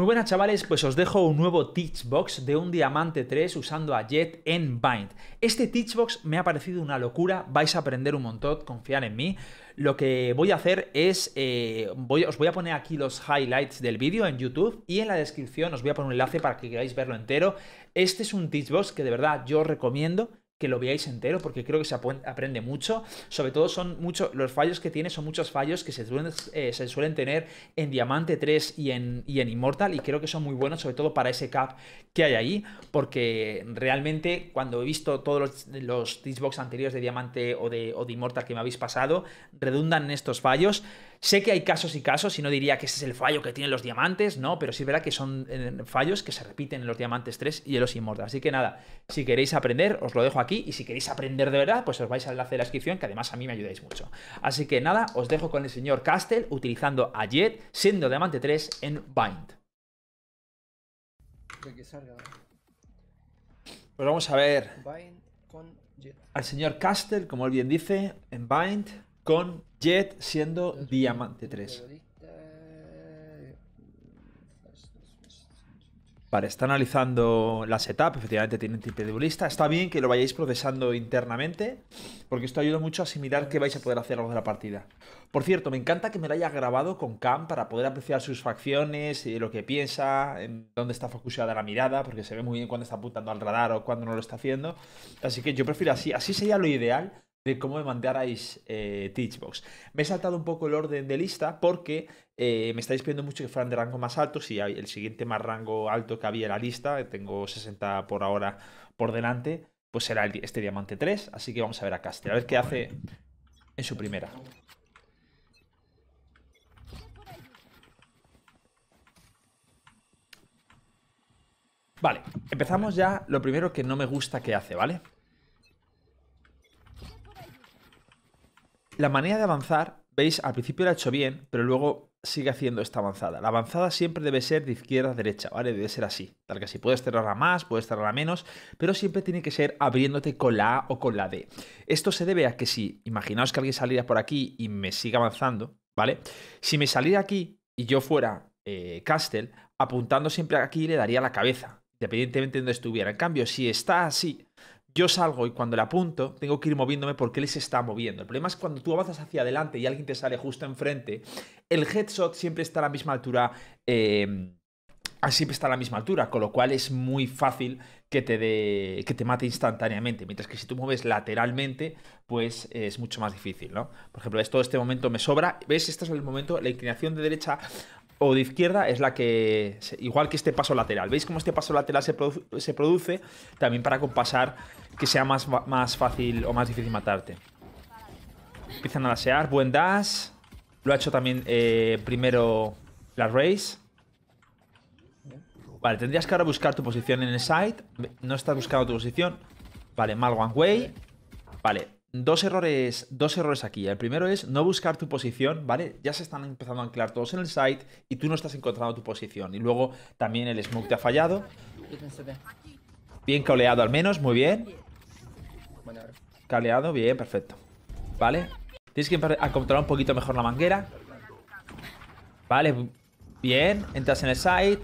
Muy buenas chavales, pues os dejo un nuevo Teachbox de un diamante 3 usando a Jet en Bind. Este Teachbox me ha parecido una locura, vais a aprender un montón, confiar en mí. Lo que voy a hacer es, eh, os voy a poner aquí los highlights del vídeo en YouTube y en la descripción os voy a poner un enlace para que queráis verlo entero. Este es un Teachbox que de verdad yo recomiendo, que lo veáis entero porque creo que se aprende mucho. Sobre todo son muchos, los fallos que tiene son muchos fallos que se suelen, eh, tener en Diamante 3 y en, y en Immortal y creo que son muy buenos, sobre todo para ese cap que hay ahí, porque realmente cuando he visto todos los, los anteriores de Diamante o de, o de Immortal que me habéis pasado, redundan en estos fallos. Sé que hay casos y casos, y no diría que ese es el fallo que tienen los diamantes, no, pero sí es verdad que son eh, fallos que se repiten en los diamantes 3 y en los inmortales. Así que nada, si queréis aprender, os lo dejo aquí, y si queréis aprender de verdad, pues os vais al enlace de la descripción, que además a mí me ayudáis mucho. Así que nada, os dejo con el señor Castell utilizando a Jet, siendo diamante 3 en Bind. Pues vamos a ver. Bind con Jet. Al señor Castell, como él bien dice, en Bind con Jet siendo diamante 3. Vale, está analizando la setup, efectivamente tiene de bolista. Está bien que lo vayáis procesando internamente, porque esto ayuda mucho a asimilar qué vais a poder hacer a lo de la partida. Por cierto, me encanta que me lo haya grabado con Cam para poder apreciar sus facciones, y eh, lo que piensa, en dónde está focuseada la mirada, porque se ve muy bien cuando está apuntando al radar o cuando no lo está haciendo. Así que yo prefiero así, así sería lo ideal de cómo me mandarais eh, Teachbox. Me he saltado un poco el orden de lista porque eh, me estáis pidiendo mucho que fueran de rango más alto. Si hay el siguiente más rango alto que había en la lista, tengo 60 por ahora por delante, pues será este diamante 3. Así que vamos a ver a Castel, a ver qué hace en su primera. Vale, empezamos ya lo primero que no me gusta que hace, ¿vale? La manera de avanzar, veis, al principio la ha he hecho bien, pero luego sigue haciendo esta avanzada. La avanzada siempre debe ser de izquierda a derecha, ¿vale? Debe ser así. Tal que si puedes cerrarla más, puedes cerrarla menos, pero siempre tiene que ser abriéndote con la A o con la D. Esto se debe a que si, imaginaos que alguien saliera por aquí y me siga avanzando, ¿vale? Si me saliera aquí y yo fuera eh, Castle, apuntando siempre aquí le daría la cabeza, independientemente de donde estuviera. En cambio, si está así, yo salgo y cuando le apunto, tengo que ir moviéndome porque él se está moviendo. El problema es cuando tú avanzas hacia adelante y alguien te sale justo enfrente, el headshot siempre está a la misma altura. Em, ah, siempre está a la misma altura, con lo cual es muy fácil que te, de, que te mate instantáneamente. Mientras que si tú mueves lateralmente, pues es mucho más difícil, ¿no? Por ejemplo, esto todo este momento me sobra. ¿Ves? Este es el momento, la inclinación de derecha o de izquierda es la que, igual que este paso lateral. ¿Veis cómo este paso lateral se, produce? También para compasar que sea más, fácil o más difícil matarte. Empiezan a lasear. Buen dash. Lo ha hecho también eh, primero la race. Vale, tendrías que ahora buscar tu posición en el side No estás buscando tu posición. Vale, mal one way. Vale, dos errores, dos errores aquí. El primero es no buscar tu posición, ¿vale? Ya se están empezando a anclar todos en el site y tú no estás encontrando tu posición. Y luego también el smoke te ha fallado. Bien cableado al menos, muy bien. Caleado, bien, perfecto. ¿Vale? Tienes que a controlar un poquito mejor la manguera. Vale, bien. Entras en el site.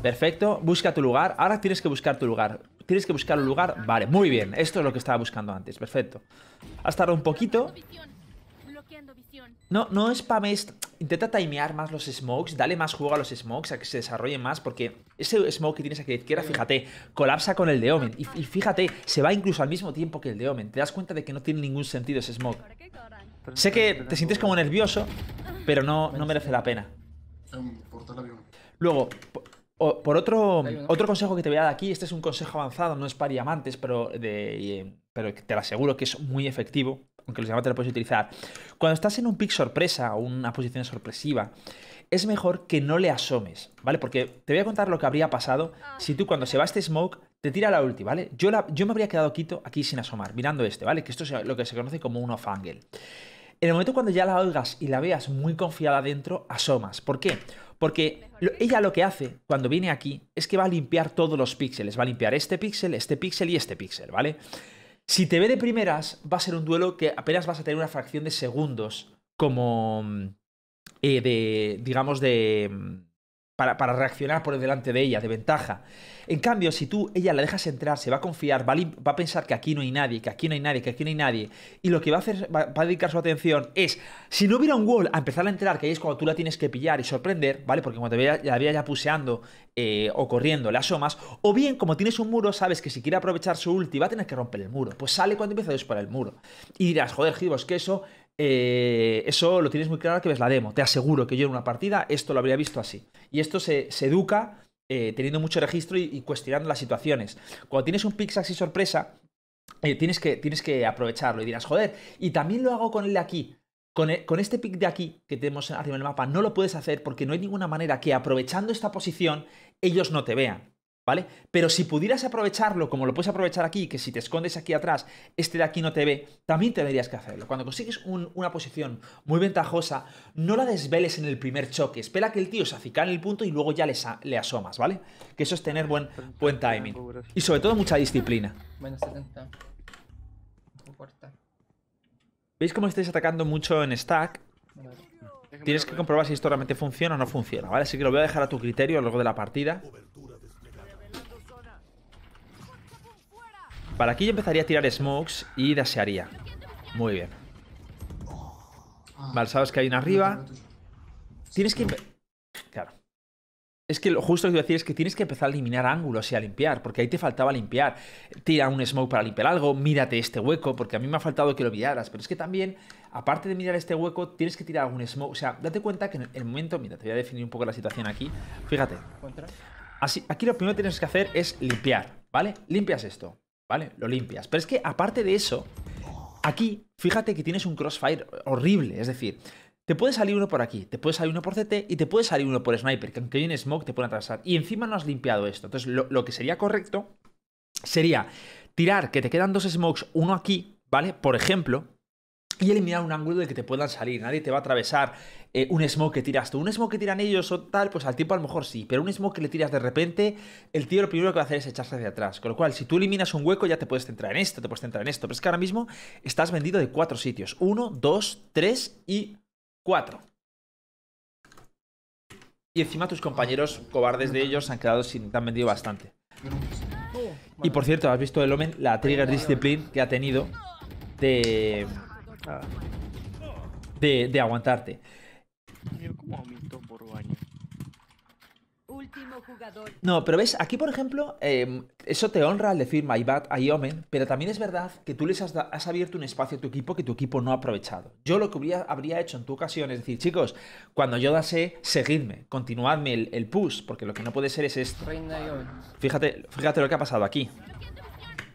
Perfecto. Busca tu lugar. Ahora tienes que buscar tu lugar. Tienes que buscar un lugar. Vale, muy bien. Esto es lo que estaba buscando antes. Perfecto. Hasta tardado un poquito. No, no spames. Intenta timear más los smokes. Dale más juego a los smokes, a que se desarrollen más. Porque ese smoke que tienes aquí a la izquierda, fíjate, colapsa con el de Omen. Y, fíjate, se va incluso al mismo tiempo que el de Omen. Te das cuenta de que no tiene ningún sentido ese smoke. Sé que te sientes como nervioso, pero no, no merece la pena. Luego, por otro, otro consejo que te voy a dar aquí, este es un consejo avanzado, no es para diamantes, pero, pero te lo aseguro que es muy efectivo, aunque los diamantes lo puedes utilizar. Cuando estás en un pick sorpresa o una posición sorpresiva, es mejor que no le asomes, ¿vale? Porque te voy a contar lo que habría pasado ah, si tú cuando se va este smoke te tira la ulti, ¿vale? Yo, la, yo me habría quedado quito aquí sin asomar, mirando este, ¿vale? Que esto es lo que se conoce como un off-angle. En el momento cuando ya la oigas y la veas muy confiada dentro, asomas. ¿Por qué? Porque ella lo que hace cuando viene aquí es que va a limpiar todos los píxeles. Va a limpiar este píxel, este píxel y este píxel, ¿vale? Si te ve de primeras, va a ser un duelo que apenas vas a tener una fracción de segundos como mm, eh, de, digamos, de mm, para, reaccionar por delante de ella, de ventaja. En cambio, si tú ella la dejas entrar, se va a confiar, va a, pensar que aquí no hay nadie, que aquí no hay nadie, que aquí no hay nadie, y lo que va a hacer, va, a dedicar su atención es, si no hubiera un wall, a empezar a entrar, que ahí es cuando tú la tienes que pillar y sorprender, ¿vale? Porque cuando te la ya puseando eh, o corriendo, las asomas, o bien, como tienes un muro, sabes que si quiere aprovechar su ulti, va a tener que romper el muro. Pues sale cuando empieza a disparar el muro. Y dirás, joder, Gibos, que eso eh, eso lo tienes muy claro que ves la demo. Te aseguro que yo en una partida esto lo habría visto así. Y esto se, educa eh, teniendo mucho registro y, cuestionando las situaciones. Cuando tienes un sax así sorpresa, eh, tienes, que, aprovecharlo y dirás, joder, y también lo hago con el de aquí. Con, e, con este pick de aquí que tenemos arriba en el mapa no lo puedes hacer porque no hay ninguna manera que aprovechando esta posición ellos no te vean. ¿vale? Pero si pudieras aprovecharlo como lo puedes aprovechar aquí, que si te escondes aquí atrás, este de aquí no te ve, también tendrías que hacerlo. Cuando consigues una posición muy ventajosa, no la desveles en el primer choque, espera que el tío se acicane en el punto y luego ya le, asomas, ¿vale? Que eso es tener buen, buen timing. Y sobre todo mucha disciplina. Bueno, 70. ¿Veis cómo estáis atacando mucho en stack? Tienes que comprobar si esto realmente funciona o no funciona, ¿vale? Así que lo voy a dejar a tu criterio a lo largo de la partida. para aquí yo empezaría a tirar smokes y desearía. Muy bien. Vale, sabes que hay una arriba. Tienes que... Claro. Es que lo justo que iba decir es que tienes que empezar a eliminar ángulos y a limpiar, porque ahí te faltaba limpiar. Tira un smoke para limpiar algo, mírate este hueco, porque a mí me ha faltado que lo miraras. Pero es que también, aparte de mirar este hueco, tienes que tirar algún smoke. O sea, date cuenta que en el momento... Mira, te voy a definir un poco la situación aquí. Fíjate. Así, aquí lo primero que tienes que hacer es limpiar, ¿vale? Limpias esto. ¿Vale? Lo limpias. Pero es que aparte de eso, aquí fíjate que tienes un crossfire horrible. Es decir, te puede salir uno por aquí, te puede salir uno por CT y te puede salir uno por sniper, que aunque hay un smoke te puede atravesar. Y encima no has limpiado esto. Entonces, lo, lo que sería correcto sería tirar que te quedan dos smokes, uno aquí, ¿vale? Por ejemplo, y eliminar un ángulo de que te puedan salir. Nadie te va a atravesar eh, un smoke que tiras tú. Un smoke que tiran ellos o tal, pues al tiempo a lo mejor sí. Pero un smoke que le tiras de repente, el tío lo primero que va a hacer es echarse hacia atrás. Con lo cual, si tú eliminas un hueco, ya te puedes centrar en esto, te puedes centrar en esto. Pero es que ahora mismo estás vendido de cuatro sitios. Uno, dos, tres y cuatro. Y encima tus compañeros cobardes de ellos han quedado sin... te han vendido bastante. Y por cierto, has visto el Omen, la trigger discipline que ha tenido de... De, aguantarte. Último No, pero ves, aquí por ejemplo, em, eso te honra al decir my bad, I omen, pero también es verdad que tú les has, abierto un espacio a tu equipo que tu equipo no ha aprovechado. Yo lo que habría, habría hecho en tu ocasión es decir, chicos, cuando yo dase, seguidme, continuadme el, push, porque lo que no puede ser es esto. Fíjate, fíjate lo que ha pasado aquí.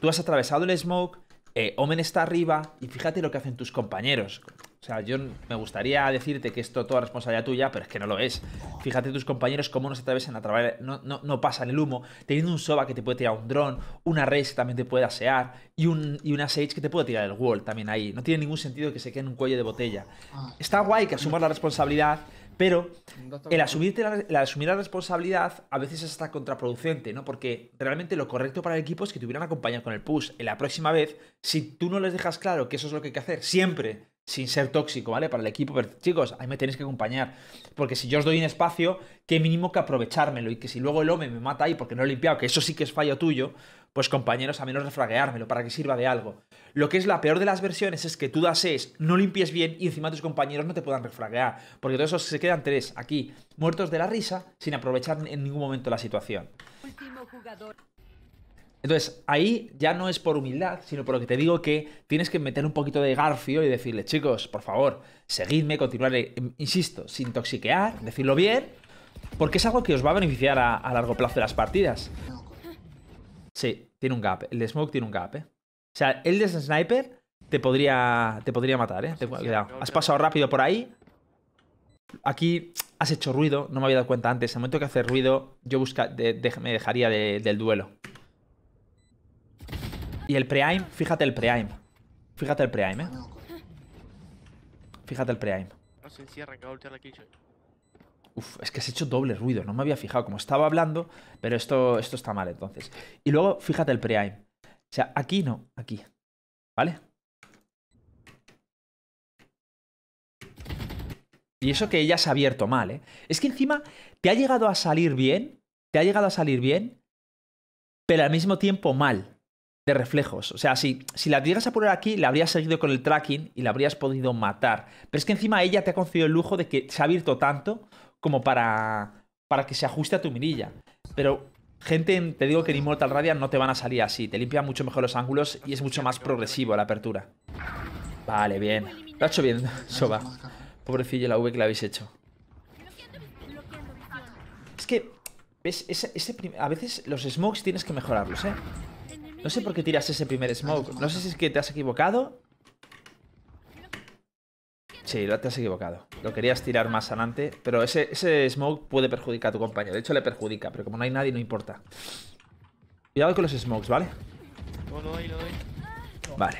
Tú has atravesado el smoke, eh, Omen está arriba y fíjate lo que hacen tus compañeros. O sea, yo me gustaría decirte que esto toda responsabilidad tuya, pero es que no lo es. Fíjate tus compañeros cómo no se atravesan a través, no, no, pasan el humo, teniendo un Soba que te puede tirar un dron, una Race que también te puede asear y, un, una Sage que te puede tirar el wall también ahí. No tiene ningún sentido que se quede en un cuello de botella. Ah. Está guay que asumas la responsabilidad, pero el, la, asumir la responsabilidad a veces es hasta contraproducente, ¿no? Porque realmente lo correcto para el equipo es que te hubieran acompañado con el push. En la próxima vez, si tú no les dejas claro que eso es lo que hay que hacer siempre sin ser tóxico, ¿vale? Para el equipo, pero chicos, ahí me tenéis que acompañar. Porque si yo os doy un espacio, que mínimo que aprovechármelo y que si luego el hombre me mata ahí porque no lo he limpiado, que eso sí que es fallo tuyo, pues compañeros, a menos refragueármelo para que sirva de algo. Lo que es la peor de las versiones es que tú das es, no limpies bien y encima tus compañeros no te puedan refraguear. Porque todos esos se quedan tres aquí, muertos de la risa, sin aprovechar en ningún momento la situación. Último jugador. Entonces, ahí ya no es por humildad, sino por lo que te digo que tienes que meter un poquito de garfio y decirle, chicos, por favor, seguidme, continuaré, em, insisto, sin toxiquear, decirlo bien, porque es algo que os va a beneficiar a, largo plazo de las partidas. Sí, tiene un gap, el de Smoke tiene un gap, ¿eh? O sea, el de Sniper te podría, te podría matar, ¿eh? cuidado. Has pasado rápido por ahí. Aquí has hecho ruido, no me había dado cuenta antes. En el momento que hace ruido, yo busca, de, me dejaría del duelo. Y el pre-aim, fíjate el pre-aim. Fíjate el pre-aim, eh. Fíjate el pre-aim. No se encierra, la Uf, es que has hecho doble ruido, no me había fijado como estaba hablando, pero esto, esto está mal entonces. Y luego, fíjate el pre-aim. O sea, aquí no, aquí. ¿Vale? Y eso que ya se ha abierto mal, ¿eh? Es que encima te ha llegado a salir bien, te ha llegado a salir bien, pero al mismo tiempo mal de reflejos. O sea, si, si la llegas a poner aquí, la habrías seguido con el tracking y la habrías podido matar. Pero es que encima ella te ha concedido el lujo de que se ha abierto tanto como para, para que se ajuste a tu mirilla. Pero, gente, te digo que en Immortal Radia no te van a salir así. Te limpia mucho mejor los ángulos y es mucho más progresivo la apertura. Vale, bien. Lo ha hecho bien, Soba. Pobrecillo la V que la habéis hecho. Es que, ¿ves? a veces los smokes tienes que mejorarlos, ¿eh? No sé por qué tiras ese primer smoke. No sé si es que te has equivocado. Sí, te has equivocado. Lo querías tirar más adelante, pero ese, smoke puede perjudicar a tu compañero. De hecho, le perjudica, pero como no hay nadie, no importa. Cuidado con los smokes, ¿vale? Vale.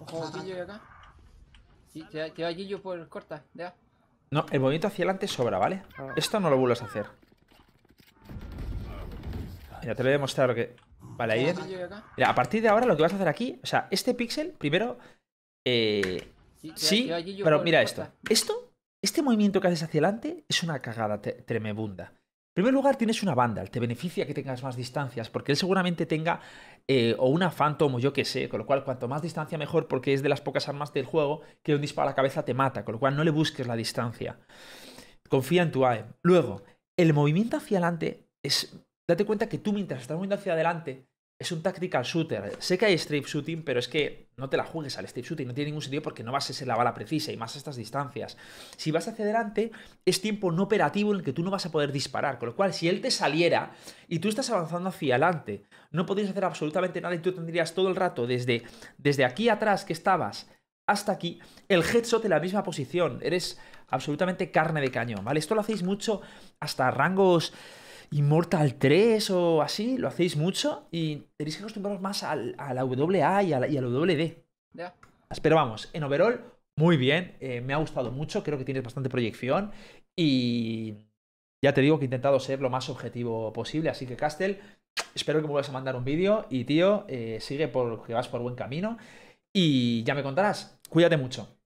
Ojo, acá. te, va por corta, ya. No, el movimiento hacia adelante sobra, ¿vale? Ah. Esto no lo vuelves a hacer. Mira, te lo voy a demostrar que... Vale, ahí... Ah, mira, a partir de ahora lo que vas a hacer aquí... O sea, este píxel, primero... Eh, sí, pero mira esto. Esto, este movimiento que haces hacia adelante es una cagada tremebunda. En primer lugar, tienes una banda, te beneficia que tengas más distancias, porque él seguramente tenga eh, o una Phantom o yo que sé, con lo cual cuanto más distancia mejor, porque es de las pocas armas del juego que un disparo a la cabeza te mata, con lo cual no le busques la distancia. Confía en tu AEM. Luego, el movimiento hacia adelante es... Date cuenta que tú mientras estás moviendo hacia adelante, es un tactical shooter. Sé que hay strip shooting, pero es que no te la juegues al strip shooting. No tiene ningún sentido porque no vas a ser la bala precisa y más a estas distancias. Si vas hacia adelante, es tiempo no operativo en el que tú no vas a poder disparar. Con lo cual, si él te saliera y tú estás avanzando hacia adelante, no podrías hacer absolutamente nada y tú tendrías todo el rato, desde, desde aquí atrás que estabas hasta aquí, el headshot en la misma posición. Eres absolutamente carne de cañón, ¿vale? Esto lo hacéis mucho hasta rangos Immortal 3 o así, lo hacéis mucho y tenéis que acostumbraros más al, a la WA y a la, y WD. Pero vamos, en overall, muy bien, eh, me ha gustado mucho, creo que tienes bastante proyección y ya te digo que he intentado ser lo más objetivo posible, así que Castel, espero que me vuelvas a mandar un vídeo y tío, eh, sigue por que vas por buen camino y ya me contarás, cuídate mucho.